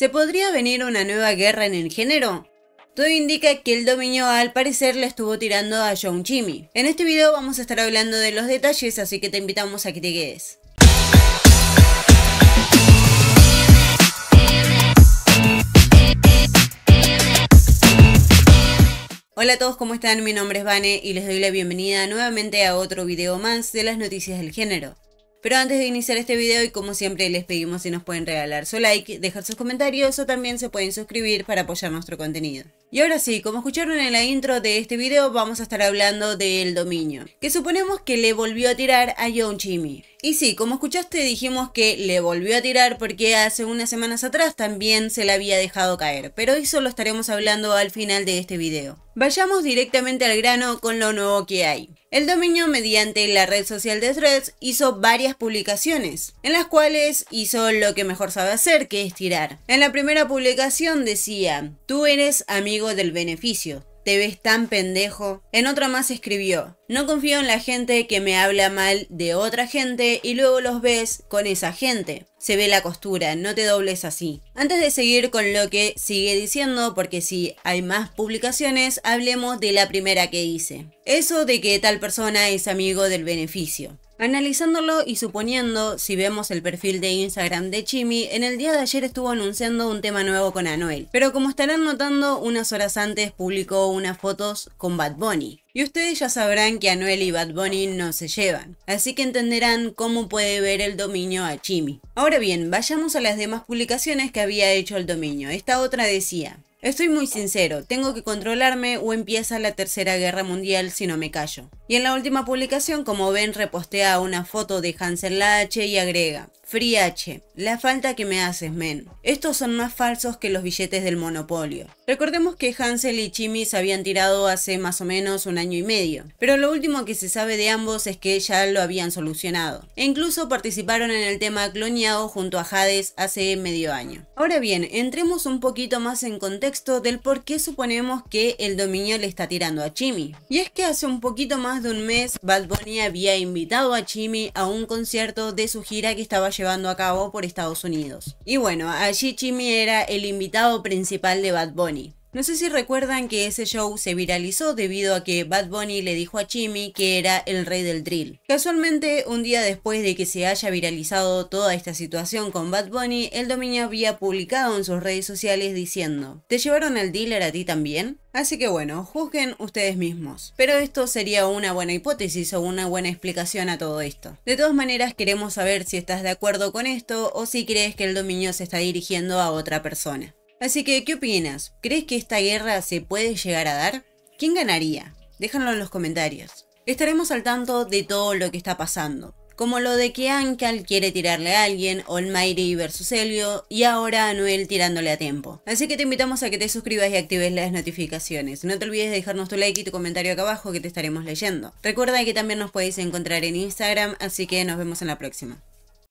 ¿Se podría venir una nueva guerra en el género? Todo indica que el dominio al parecer le estuvo tirando a John Jimmy. En este video vamos a estar hablando de los detalles, así que te invitamos a que te quedes. Hola a todos, ¿cómo están? Mi nombre es Vane y les doy la bienvenida nuevamente a otro video más de las noticias del género. Pero antes de iniciar este video y como siempre les pedimos si nos pueden regalar su like, dejar sus comentarios o también se pueden suscribir para apoyar nuestro contenido. Y ahora sí, como escucharon en la intro de este video vamos a estar hablando del dominio, que suponemos que le volvió a tirar a Young Jimmy. Y sí, como escuchaste, dijimos que le volvió a tirar porque hace unas semanas atrás también se la había dejado caer, pero eso lo estaremos hablando al final de este video. Vayamos directamente al grano con lo nuevo que hay. El dominio mediante la red social de Threads hizo varias publicaciones, en las cuales hizo lo que mejor sabe hacer, que es tirar. En la primera publicación decía, tú eres amigo del beneficio, te ves tan pendejo. En otra más escribió, no confío en la gente que me habla mal de otra gente y luego los ves con esa gente. Se ve la costura, no te dobles así. Antes de seguir con lo que sigue diciendo, porque si hay más publicaciones, hablemos de la primera que hice. Eso de que tal persona es amigo del beneficio. Analizándolo y suponiendo, si vemos el perfil de Instagram de Chimi, en el día de ayer estuvo anunciando un tema nuevo con Anuel. Pero como estarán notando, unas horas antes publicó unas fotos con Bad Bunny. Y ustedes ya sabrán que Anuel y Bad Bunny no se llevan, así que entenderán cómo puede ver el dominio a Chimi. Ahora bien, vayamos a las demás publicaciones que había hecho el dominio. Esta otra decía, Estoy muy sincero, tengo que controlarme o empieza la tercera guerra mundial si no me callo. Y en la última publicación, como ven, repostea una foto de Hansel Lache y agrega, Friache, la falta que me haces, men. Estos son más falsos que los billetes del monopolio. Recordemos que Hansel y Chimmy se habían tirado hace más o menos un año y medio, pero lo último que se sabe de ambos es que ya lo habían solucionado. E incluso participaron en el tema cloneado junto a Hades hace medio año. Ahora bien, entremos un poquito más en contexto del por qué suponemos que el dominio le está tirando a Chimmy. Y es que hace un poquito más de un mes Bad Bunny había invitado a Chimmy a un concierto de su gira que estaba llevando a cabo por Estados Unidos. Y bueno, allí Jimmy era el invitado principal de Bad Bunny. No sé si recuerdan que ese show se viralizó debido a que Bad Bunny le dijo a Jimmy que era el rey del drill. Casualmente, un día después de que se haya viralizado toda esta situación con Bad Bunny, el dominio había publicado en sus redes sociales diciendo, ¿te llevaron al dealer a ti también? Así que bueno, juzguen ustedes mismos. Pero esto sería una buena hipótesis o una buena explicación a todo esto. De todas maneras, queremos saber si estás de acuerdo con esto o si crees que el dominio se está dirigiendo a otra persona. Así que, ¿qué opinas? ¿Crees que esta guerra se puede llegar a dar? ¿Quién ganaría? Déjanlo en los comentarios. Estaremos al tanto de todo lo que está pasando, como lo de que Ankal quiere tirarle a alguien, Almighty versus Helio y ahora Anuel tirándole a tiempo. Así que te invitamos a que te suscribas y actives las notificaciones. No te olvides de dejarnos tu like y tu comentario acá abajo que te estaremos leyendo. Recuerda que también nos podéis encontrar en Instagram, así que nos vemos en la próxima.